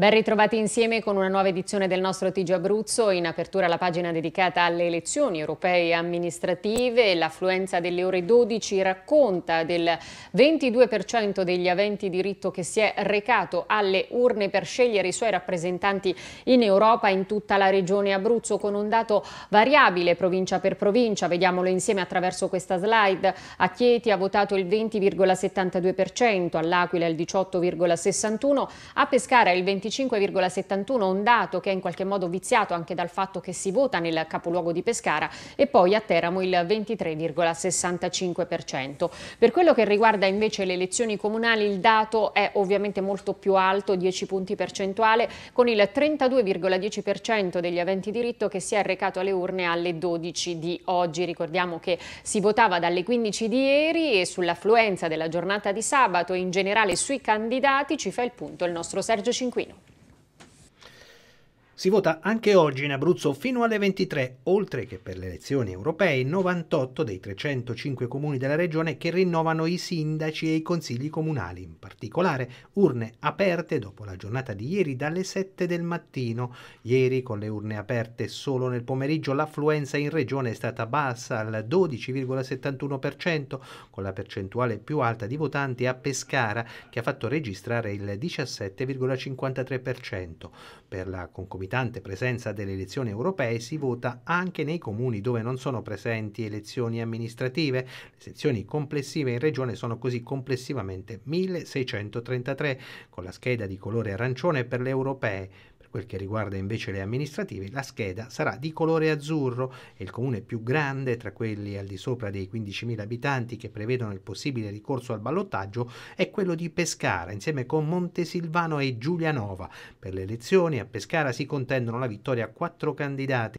Ben ritrovati insieme con una nuova edizione del nostro TG Abruzzo, in apertura la pagina dedicata alle elezioni europee e amministrative, l'affluenza delle ore 12 racconta del 22% degli aventi diritto che si è recato alle urne per scegliere i suoi rappresentanti in Europa in tutta la regione Abruzzo con un dato variabile provincia per provincia, vediamolo insieme attraverso questa slide, a Chieti ha votato il 20,72%, all'Aquila il 18,61%, a Pescara il 22,62%, 25,71, un dato che è in qualche modo viziato anche dal fatto che si vota nel capoluogo di Pescara e poi a Teramo il 23,65%. Per quello che riguarda invece le elezioni comunali il dato è ovviamente molto più alto, 10 punti percentuale, con il 32,10% degli aventi diritto che si è recato alle urne alle 12 di oggi. Ricordiamo che si votava dalle 15 di ieri e sull'affluenza della giornata di sabato e in generale sui candidati ci fa il punto il nostro Sergio Cinquino. Si vota anche oggi in Abruzzo fino alle 23, oltre che per le elezioni europee 98 dei 305 comuni della regione che rinnovano i sindaci e i consigli comunali, in particolare urne aperte dopo la giornata di ieri dalle 7 del mattino. Ieri con le urne aperte solo nel pomeriggio l'affluenza in regione è stata bassa al 12,71%, con la percentuale più alta di votanti a Pescara che ha fatto registrare il 17,53%. Per la concomitanza concomitante presenza delle elezioni europee si vota anche nei comuni dove non sono presenti elezioni amministrative. Le sezioni complessive in regione sono così complessivamente 1633, con la scheda di colore arancione per le europee, Quel che riguarda invece le amministrative, la scheda sarà di colore azzurro e il comune più grande tra quelli al di sopra dei 15.000 abitanti che prevedono il possibile ricorso al ballottaggio è quello di Pescara, insieme con Montesilvano e Giulianova. Per le elezioni a Pescara si contendono la vittoria a quattro candidati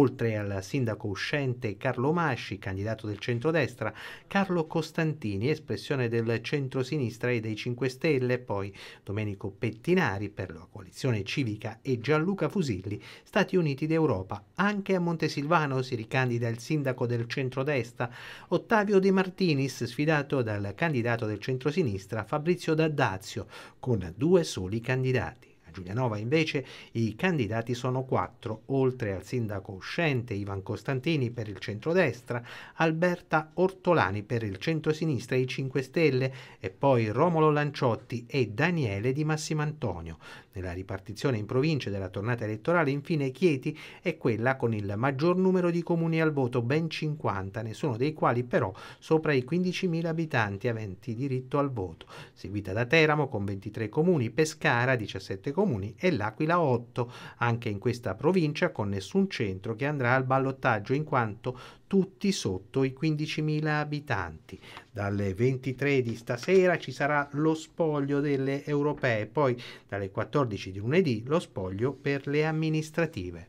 Oltre al sindaco uscente Carlo Masci, candidato del centrodestra, Carlo Costantini, espressione del centrosinistra e dei 5 Stelle, poi Domenico Pettinari per la coalizione civica e Gianluca Fusilli, Stati Uniti d'Europa. Anche a Montesilvano si ricandida il sindaco del centrodestra Ottavio De Martinis, sfidato dal candidato del centrosinistra Fabrizio Daddazio, con due soli candidati. Giulianova invece i candidati sono quattro, oltre al sindaco uscente Ivan Costantini per il centrodestra, Alberta Ortolani per il centrosinistra e i 5 Stelle e poi Romolo Lanciotti e Daniele Di Massimo Antonio. Nella ripartizione in province della tornata elettorale infine Chieti è quella con il maggior numero di comuni al voto, ben 50, nessuno dei quali però sopra i 15.000 abitanti aventi diritto al voto, seguita da Teramo con 23 comuni, Pescara 17 comuni, comuni e l'Aquila 8, anche in questa provincia con nessun centro che andrà al ballottaggio in quanto tutti sotto i 15.000 abitanti. Dalle 23 di stasera ci sarà lo spoglio delle europee, poi dalle 14 di lunedì lo spoglio per le amministrative.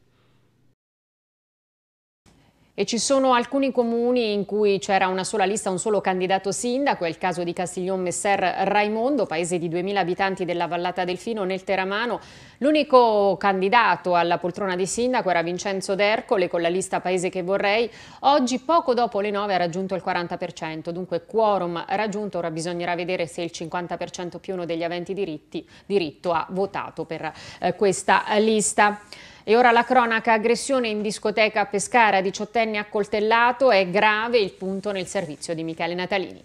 E ci sono alcuni comuni in cui c'era una sola lista, un solo candidato sindaco, è il caso di Castiglione Messer Raimondo, paese di 2.000 abitanti della Vallata del Fino nel Teramano. L'unico candidato alla poltrona di sindaco era Vincenzo D'Ercole con la lista Paese che vorrei. Oggi poco dopo le 9 ha raggiunto il 40%, dunque quorum raggiunto, ora bisognerà vedere se il 50% più uno degli aventi diritti, diritto ha votato per eh, questa lista. E ora la cronaca, aggressione in discoteca a Pescara, 18enne accoltellato, è grave il punto nel servizio di Michele Natalini.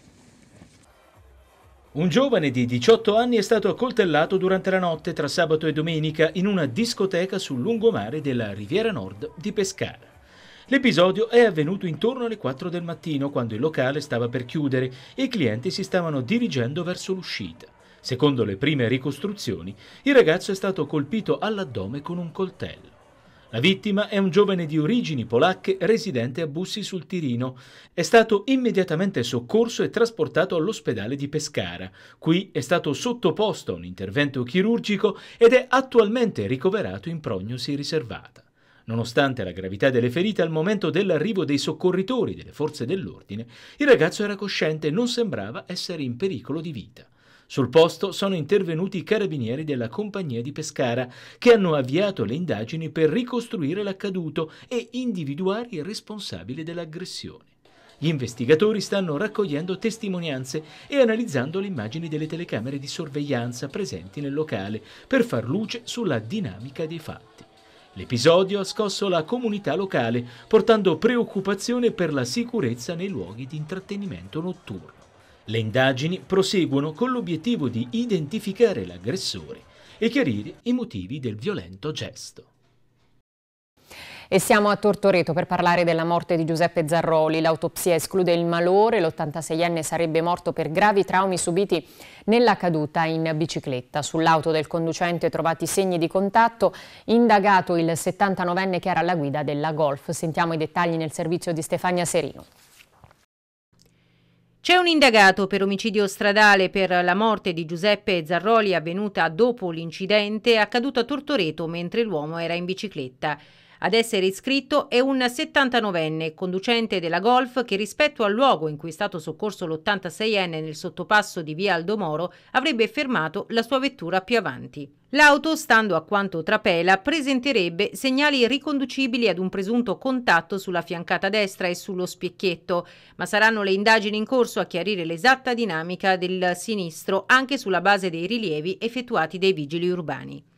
Un giovane di 18 anni è stato accoltellato durante la notte tra sabato e domenica in una discoteca sul lungomare della Riviera Nord di Pescara. L'episodio è avvenuto intorno alle 4 del mattino, quando il locale stava per chiudere e i clienti si stavano dirigendo verso l'uscita. Secondo le prime ricostruzioni, il ragazzo è stato colpito all'addome con un coltello. La vittima è un giovane di origini polacche residente a Bussi sul Tirino. È stato immediatamente soccorso e trasportato all'ospedale di Pescara. Qui è stato sottoposto a un intervento chirurgico ed è attualmente ricoverato in prognosi riservata. Nonostante la gravità delle ferite al momento dell'arrivo dei soccorritori delle forze dell'ordine, il ragazzo era cosciente e non sembrava essere in pericolo di vita. Sul posto sono intervenuti i carabinieri della compagnia di Pescara, che hanno avviato le indagini per ricostruire l'accaduto e individuare il responsabile dell'aggressione. Gli investigatori stanno raccogliendo testimonianze e analizzando le immagini delle telecamere di sorveglianza presenti nel locale per far luce sulla dinamica dei fatti. L'episodio ha scosso la comunità locale, portando preoccupazione per la sicurezza nei luoghi di intrattenimento notturno. Le indagini proseguono con l'obiettivo di identificare l'aggressore e chiarire i motivi del violento gesto. E siamo a Tortoreto per parlare della morte di Giuseppe Zarroli. L'autopsia esclude il malore, l'86enne sarebbe morto per gravi traumi subiti nella caduta in bicicletta. Sull'auto del conducente trovati segni di contatto, indagato il 79enne che era alla guida della Golf. Sentiamo i dettagli nel servizio di Stefania Serino. C'è un indagato per omicidio stradale per la morte di Giuseppe Zarroli avvenuta dopo l'incidente accaduto a Tortoreto mentre l'uomo era in bicicletta. Ad essere iscritto è un 79enne, conducente della Golf, che rispetto al luogo in cui è stato soccorso l'86enne nel sottopasso di via Aldomoro, avrebbe fermato la sua vettura più avanti. L'auto, stando a quanto trapela, presenterebbe segnali riconducibili ad un presunto contatto sulla fiancata destra e sullo specchietto, ma saranno le indagini in corso a chiarire l'esatta dinamica del sinistro anche sulla base dei rilievi effettuati dai vigili urbani.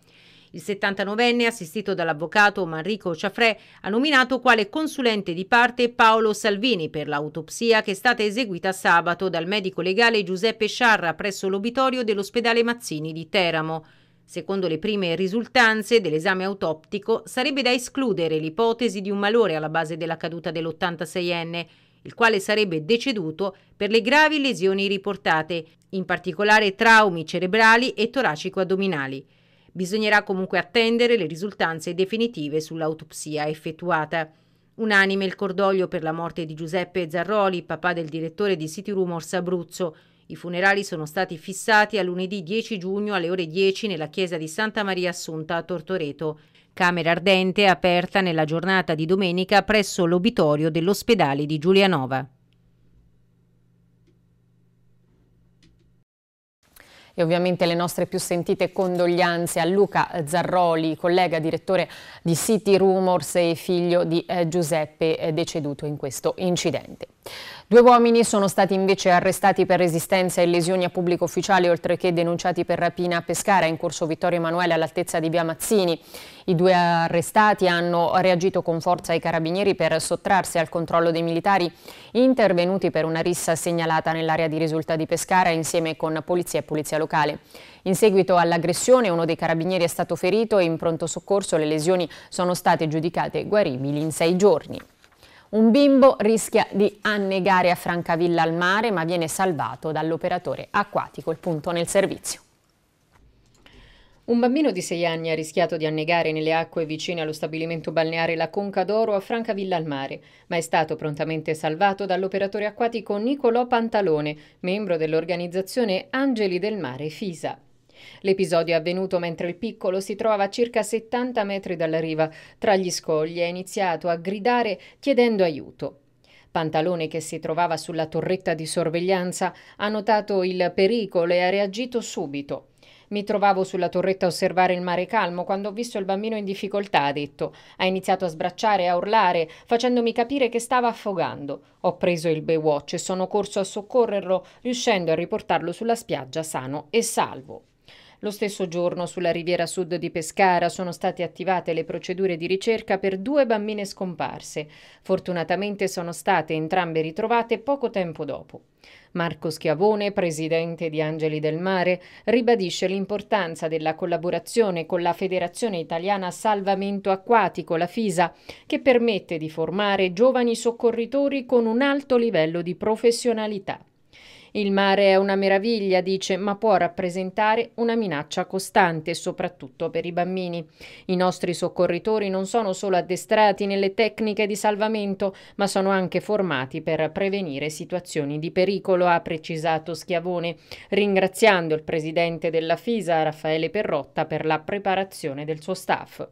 Il 79enne, assistito dall'avvocato Manrico Ciafrè, ha nominato quale consulente di parte Paolo Salvini per l'autopsia che è stata eseguita sabato dal medico legale Giuseppe Sciarra presso l'obitorio dell'ospedale Mazzini di Teramo. Secondo le prime risultanze dell'esame autoptico, sarebbe da escludere l'ipotesi di un malore alla base della caduta dell'86enne, il quale sarebbe deceduto per le gravi lesioni riportate, in particolare traumi cerebrali e toracico-addominali. Bisognerà comunque attendere le risultanze definitive sull'autopsia effettuata. Unanime il cordoglio per la morte di Giuseppe Zarroli, papà del direttore di City Rumors Abruzzo. I funerali sono stati fissati a lunedì 10 giugno alle ore 10 nella chiesa di Santa Maria Assunta a Tortoreto. Camera ardente aperta nella giornata di domenica presso l'obitorio dell'ospedale di Giulianova. e ovviamente le nostre più sentite condoglianze a Luca Zarroli, collega direttore di City Rumors e figlio di eh, Giuseppe eh, deceduto in questo incidente. Due uomini sono stati invece arrestati per resistenza e lesioni a pubblico ufficiale, oltre che denunciati per rapina a Pescara in corso Vittorio Emanuele all'altezza di Via Mazzini. I due arrestati hanno reagito con forza ai carabinieri per sottrarsi al controllo dei militari intervenuti per una rissa segnalata nell'area di risulta di Pescara insieme con polizia e polizia locale. In seguito all'aggressione uno dei carabinieri è stato ferito e in pronto soccorso le lesioni sono state giudicate guaribili in sei giorni. Un bimbo rischia di annegare a Francavilla al mare ma viene salvato dall'operatore acquatico, il punto nel servizio. Un bambino di 6 anni ha rischiato di annegare nelle acque vicine allo stabilimento balneare La Conca d'Oro a Francavilla al Mare, ma è stato prontamente salvato dall'operatore acquatico Nicolò Pantalone, membro dell'organizzazione Angeli del Mare FISA. L'episodio è avvenuto mentre il piccolo si trovava a circa 70 metri dalla riva, tra gli scogli, e ha iniziato a gridare chiedendo aiuto. Pantalone, che si trovava sulla torretta di sorveglianza, ha notato il pericolo e ha reagito subito. Mi trovavo sulla torretta a osservare il mare calmo quando ho visto il bambino in difficoltà, ha detto. Ha iniziato a sbracciare e a urlare, facendomi capire che stava affogando. Ho preso il Baywatch e sono corso a soccorrerlo, riuscendo a riportarlo sulla spiaggia sano e salvo. Lo stesso giorno sulla riviera sud di Pescara sono state attivate le procedure di ricerca per due bambine scomparse. Fortunatamente sono state entrambe ritrovate poco tempo dopo. Marco Schiavone, presidente di Angeli del Mare, ribadisce l'importanza della collaborazione con la Federazione Italiana Salvamento Acquatico, la FISA, che permette di formare giovani soccorritori con un alto livello di professionalità. Il mare è una meraviglia, dice, ma può rappresentare una minaccia costante, soprattutto per i bambini. I nostri soccorritori non sono solo addestrati nelle tecniche di salvamento, ma sono anche formati per prevenire situazioni di pericolo, ha precisato Schiavone, ringraziando il presidente della FISA, Raffaele Perrotta, per la preparazione del suo staff.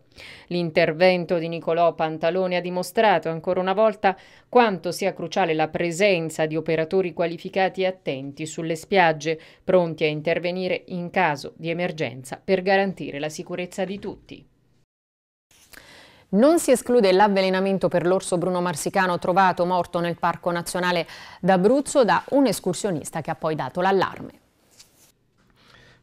L'intervento di Nicolò Pantalone ha dimostrato ancora una volta quanto sia cruciale la presenza di operatori qualificati e attivi attenti sulle spiagge, pronti a intervenire in caso di emergenza per garantire la sicurezza di tutti. Non si esclude l'avvelenamento per l'orso bruno marsicano trovato morto nel Parco Nazionale d'Abruzzo da un escursionista che ha poi dato l'allarme.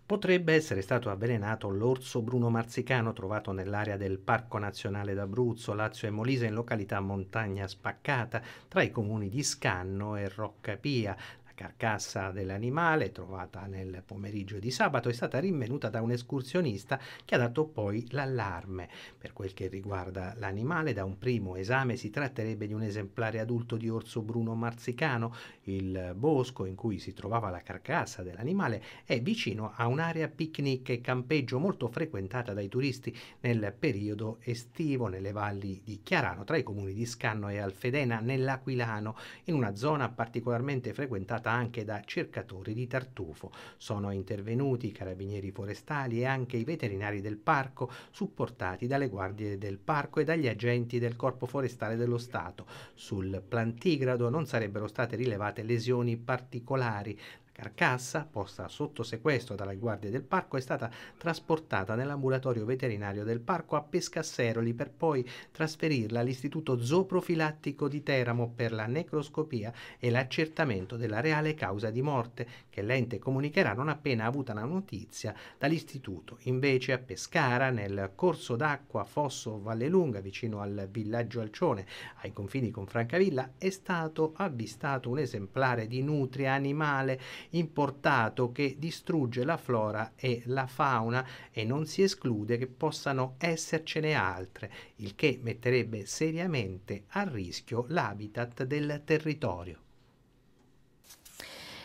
Potrebbe essere stato avvelenato l'orso bruno marsicano trovato nell'area del Parco Nazionale d'Abruzzo, Lazio e Molise in località Montagna Spaccata, tra i comuni di Scanno e Roccapia carcassa dell'animale, trovata nel pomeriggio di sabato, è stata rinvenuta da un escursionista che ha dato poi l'allarme. Per quel che riguarda l'animale, da un primo esame si tratterebbe di un esemplare adulto di orso bruno marzicano. Il bosco in cui si trovava la carcassa dell'animale è vicino a un'area picnic e campeggio molto frequentata dai turisti nel periodo estivo nelle valli di Chiarano, tra i comuni di Scanno e Alfedena, nell'Aquilano, in una zona particolarmente frequentata anche da cercatori di tartufo. Sono intervenuti i carabinieri forestali e anche i veterinari del parco, supportati dalle guardie del parco e dagli agenti del Corpo Forestale dello Stato. Sul plantigrado non sarebbero state rilevate lesioni particolari carcassa, posta sotto sequestro dalle guardie del parco, è stata trasportata nell'ambulatorio veterinario del parco a Pescasseroli per poi trasferirla all'Istituto Zooprofilattico di Teramo per la necroscopia e l'accertamento della reale causa di morte, che l'ente comunicherà non appena avuta la notizia dall'Istituto. Invece a Pescara, nel corso d'acqua Fosso Vallelunga, vicino al villaggio Alcione, ai confini con Francavilla, è stato avvistato un esemplare di nutria animale importato che distrugge la flora e la fauna e non si esclude che possano essercene altre, il che metterebbe seriamente a rischio l'habitat del territorio.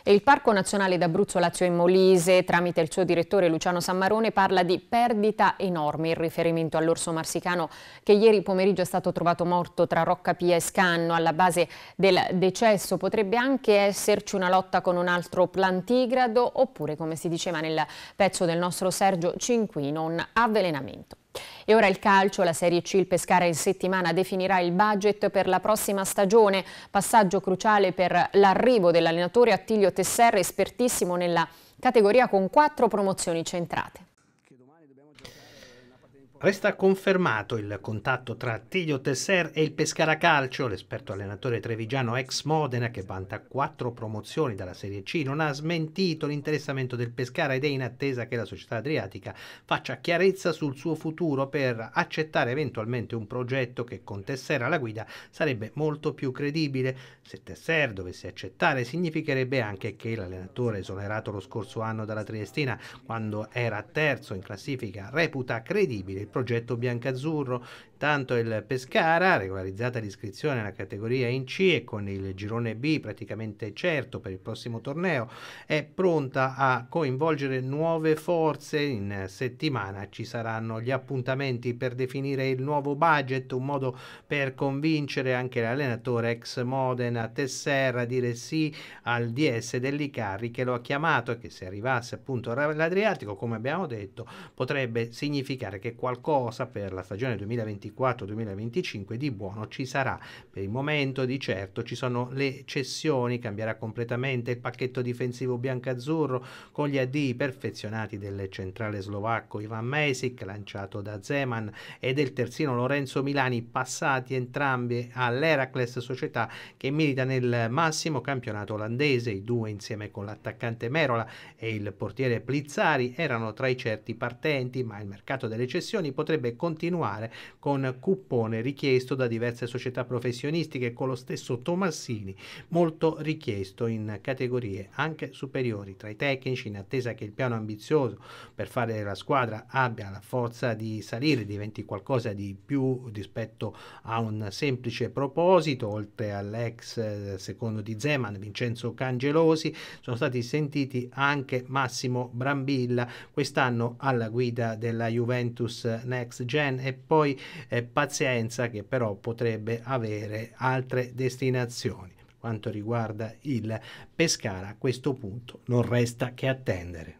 E il Parco Nazionale d'Abruzzo Lazio e Molise, tramite il suo direttore Luciano Sammarone, parla di perdita enorme in riferimento all'orso marsicano che ieri pomeriggio è stato trovato morto tra Rocca Pia e Scanno alla base del decesso. Potrebbe anche esserci una lotta con un altro plantigrado oppure, come si diceva nel pezzo del nostro Sergio Cinquino, un avvelenamento. E ora il calcio, la Serie C, il Pescara in settimana definirà il budget per la prossima stagione, passaggio cruciale per l'arrivo dell'allenatore Attilio Tesserre, espertissimo nella categoria con quattro promozioni centrate. Resta confermato il contatto tra Tiglio Tesser e il Pescara Calcio. L'esperto allenatore trevigiano ex Modena, che vanta quattro promozioni dalla Serie C, non ha smentito l'interessamento del Pescara ed è in attesa che la società adriatica faccia chiarezza sul suo futuro per accettare eventualmente un progetto che con Tesser alla guida sarebbe molto più credibile. Se Tesser dovesse accettare, significherebbe anche che l'allenatore esonerato lo scorso anno dalla Triestina, quando era terzo in classifica, reputa credibile il progetto biancazzurro Tanto il Pescara, regolarizzata l'iscrizione alla categoria in C e con il girone B praticamente certo per il prossimo torneo, è pronta a coinvolgere nuove forze. In settimana ci saranno gli appuntamenti per definire il nuovo budget, un modo per convincere anche l'allenatore ex Modena Tesserra a dire sì al DS dell'Icarri che lo ha chiamato e che se arrivasse appunto all'Adriatico, come abbiamo detto, potrebbe significare che qualcosa per la stagione 2021 2024-2025 di buono ci sarà. Per il momento di certo ci sono le cessioni, cambierà completamente il pacchetto difensivo bianco-azzurro con gli addii perfezionati del centrale slovacco Ivan Mesic lanciato da Zeman e del terzino Lorenzo Milani passati entrambi all'Heracles società che milita nel massimo campionato olandese. I due insieme con l'attaccante Merola e il portiere Plizzari erano tra i certi partenti ma il mercato delle cessioni potrebbe continuare con un coupone richiesto da diverse società professionistiche con lo stesso Tomassini molto richiesto in categorie anche superiori tra i tecnici in attesa che il piano ambizioso per fare la squadra abbia la forza di salire, diventi qualcosa di più rispetto a un semplice proposito, oltre all'ex eh, secondo di Zeman Vincenzo Cangelosi, sono stati sentiti anche Massimo Brambilla quest'anno alla guida della Juventus Next Gen e poi eh, pazienza che però potrebbe avere altre destinazioni. Per quanto riguarda il Pescara, a questo punto non resta che attendere.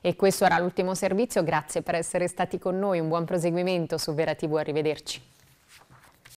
E questo era l'ultimo servizio, grazie per essere stati con noi, un buon proseguimento su Vera TV, arrivederci.